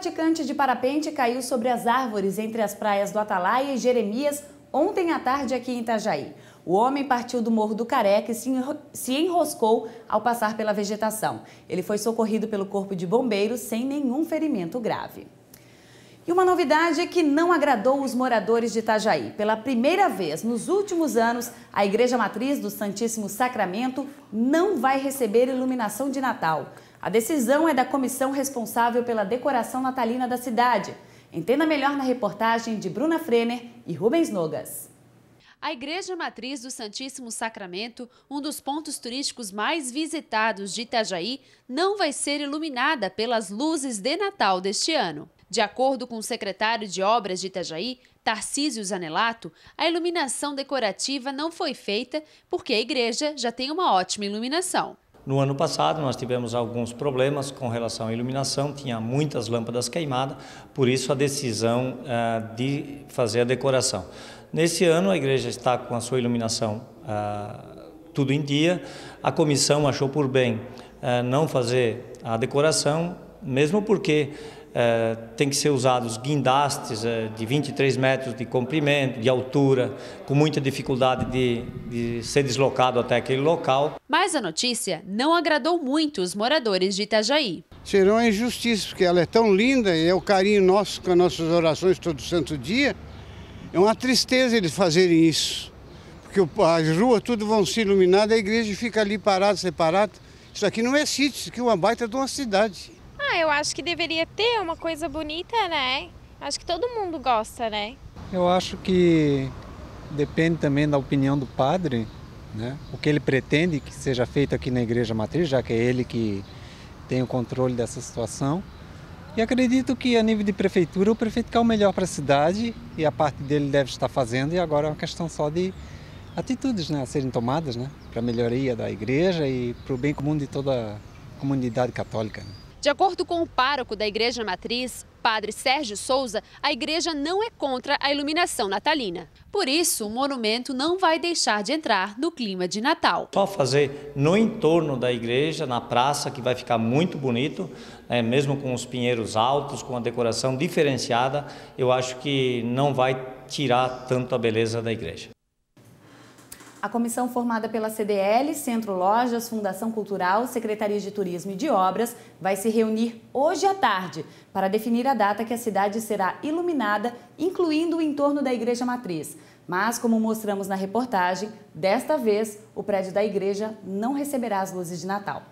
praticante de parapente caiu sobre as árvores entre as praias do Atalaia e Jeremias ontem à tarde aqui em Itajaí. O homem partiu do Morro do Careca e se enroscou ao passar pela vegetação. Ele foi socorrido pelo Corpo de Bombeiros sem nenhum ferimento grave. E uma novidade que não agradou os moradores de Itajaí. Pela primeira vez nos últimos anos, a Igreja Matriz do Santíssimo Sacramento não vai receber iluminação de Natal. A decisão é da comissão responsável pela decoração natalina da cidade. Entenda melhor na reportagem de Bruna Frener e Rubens Nogas. A Igreja Matriz do Santíssimo Sacramento, um dos pontos turísticos mais visitados de Itajaí, não vai ser iluminada pelas luzes de Natal deste ano. De acordo com o secretário de Obras de Itajaí, Tarcísio Zanelato, a iluminação decorativa não foi feita porque a igreja já tem uma ótima iluminação. No ano passado, nós tivemos alguns problemas com relação à iluminação, tinha muitas lâmpadas queimadas, por isso a decisão eh, de fazer a decoração. Nesse ano, a igreja está com a sua iluminação eh, tudo em dia, a comissão achou por bem eh, não fazer a decoração, mesmo porque eh, tem que ser usados guindastes eh, de 23 metros de comprimento, de altura, com muita dificuldade de, de ser deslocado até aquele local. Mas a notícia não agradou muito os moradores de Itajaí. Será uma injustiça, porque ela é tão linda e é o carinho nosso com as nossas orações todo santo dia. É uma tristeza eles fazerem isso, porque as ruas tudo vão se iluminar, a igreja fica ali parada, separada. Isso aqui não é sítio, isso aqui é uma baita de uma cidade eu acho que deveria ter uma coisa bonita, né? Acho que todo mundo gosta, né? Eu acho que depende também da opinião do padre, né? O que ele pretende que seja feito aqui na igreja matriz, já que é ele que tem o controle dessa situação. E acredito que a nível de prefeitura, o prefeito quer o melhor para a cidade e a parte dele deve estar fazendo e agora é uma questão só de atitudes, né, a serem tomadas, né, para a melhoria da igreja e para o bem comum de toda a comunidade católica. Né? De acordo com o pároco da Igreja Matriz, padre Sérgio Souza, a igreja não é contra a iluminação natalina. Por isso, o monumento não vai deixar de entrar no clima de Natal. Só fazer no entorno da igreja, na praça, que vai ficar muito bonito, né, mesmo com os pinheiros altos, com a decoração diferenciada, eu acho que não vai tirar tanto a beleza da igreja. A comissão formada pela CDL, Centro Lojas, Fundação Cultural, Secretaria de Turismo e de Obras vai se reunir hoje à tarde para definir a data que a cidade será iluminada, incluindo o entorno da Igreja Matriz. Mas, como mostramos na reportagem, desta vez o prédio da igreja não receberá as luzes de Natal.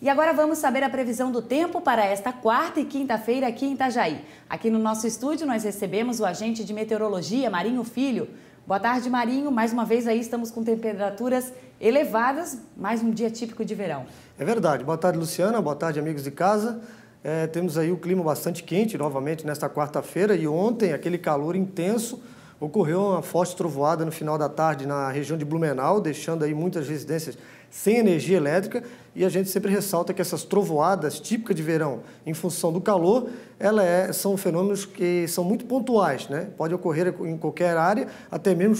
E agora vamos saber a previsão do tempo para esta quarta e quinta-feira aqui em Itajaí. Aqui no nosso estúdio nós recebemos o agente de meteorologia Marinho Filho. Boa tarde, Marinho. Mais uma vez aí estamos com temperaturas elevadas, mais um dia típico de verão. É verdade. Boa tarde, Luciana. Boa tarde, amigos de casa. É, temos aí o clima bastante quente novamente nesta quarta-feira e ontem aquele calor intenso ocorreu uma forte trovoada no final da tarde na região de Blumenau, deixando aí muitas residências sem energia elétrica, e a gente sempre ressalta que essas trovoadas típicas de verão, em função do calor, ela é, são fenômenos que são muito pontuais, né? Pode ocorrer em qualquer área, até mesmo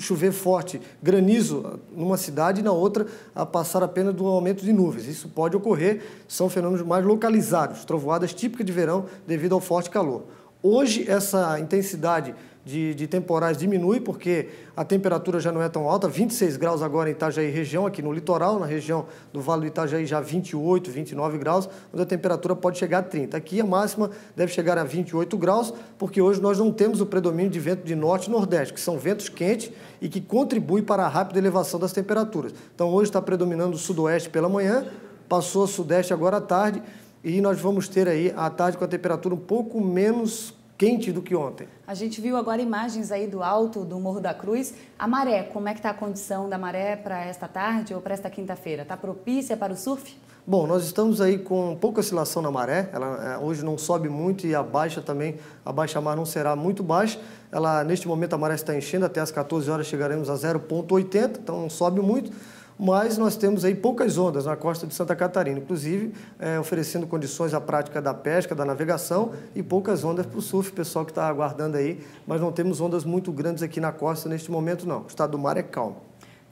chover forte, granizo ah, numa cidade e na outra a passar apenas do aumento de nuvens. Isso pode ocorrer, são fenômenos mais localizados, trovoadas típicas de verão devido ao forte calor. Hoje, essa intensidade de, de, temporais diminui porque a temperatura já não é tão alta, 26 graus agora em Itajaí região, aqui no litoral, na região do Vale do Itajaí já 28, 29 graus, onde a temperatura pode chegar a 30. Aqui a máxima deve chegar a 28 graus, porque hoje nós não temos o predomínio de vento de norte e nordeste, que são ventos quentes e que contribuem para a rápida elevação das temperaturas. Então hoje está predominando o sudoeste pela manhã, passou a sudeste agora à tarde, e nós vamos ter aí à tarde com a temperatura um pouco menos quente do que ontem. A gente viu agora imagens aí do alto do Morro da Cruz. A maré, como é que está a condição da maré para esta tarde ou para esta quinta-feira? Está propícia para o surf? Bom, nós estamos aí com pouca oscilação na maré. Ela é, hoje não sobe muito e a baixa também, a baixa mar não será muito baixa. Ela, neste momento a maré está enchendo, até às 14 horas chegaremos a 0,80, então não sobe muito mas nós temos aí poucas ondas na costa de Santa Catarina, inclusive é, oferecendo condições à prática da pesca, da navegação e poucas ondas para o surf, pessoal que está aguardando aí, mas não temos ondas muito grandes aqui na costa neste momento não. O estado do mar é calmo.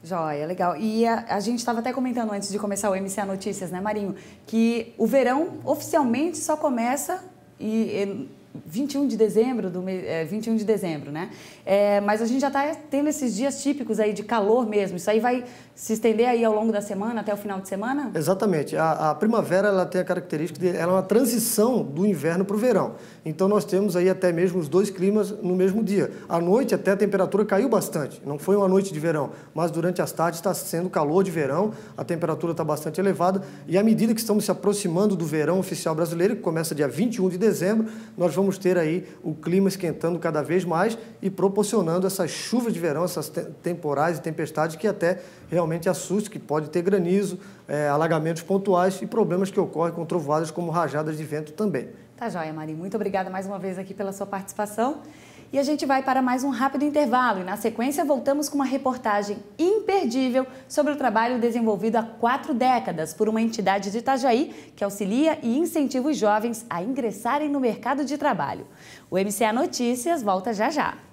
Joia, legal. E a, a gente estava até comentando antes de começar o MCA Notícias, né, Marinho? Que o verão oficialmente só começa e, e 21 de dezembro, do, é, 21 de dezembro, né? É, mas a gente já está tendo esses dias típicos aí de calor mesmo. Isso aí vai se estender aí ao longo da semana, até o final de semana? Exatamente. A, a primavera ela tem a característica de ela é uma transição do inverno para o verão. Então nós temos aí até mesmo os dois climas no mesmo dia. À noite até a temperatura caiu bastante. Não foi uma noite de verão, mas durante as tardes está sendo calor de verão, a temperatura está bastante elevada. E à medida que estamos se aproximando do verão oficial brasileiro, que começa dia 21 de dezembro, nós vamos vamos ter aí o clima esquentando cada vez mais e proporcionando essas chuvas de verão, essas te temporais e tempestades que até realmente assustam, que pode ter granizo, é, alagamentos pontuais e problemas que ocorrem com trovoadas como rajadas de vento também. Tá joia, Mari. Muito obrigada mais uma vez aqui pela sua participação. E a gente vai para mais um rápido intervalo e na sequência voltamos com uma reportagem imperdível sobre o trabalho desenvolvido há quatro décadas por uma entidade de Itajaí que auxilia e incentiva os jovens a ingressarem no mercado de trabalho. O MCA Notícias volta já já.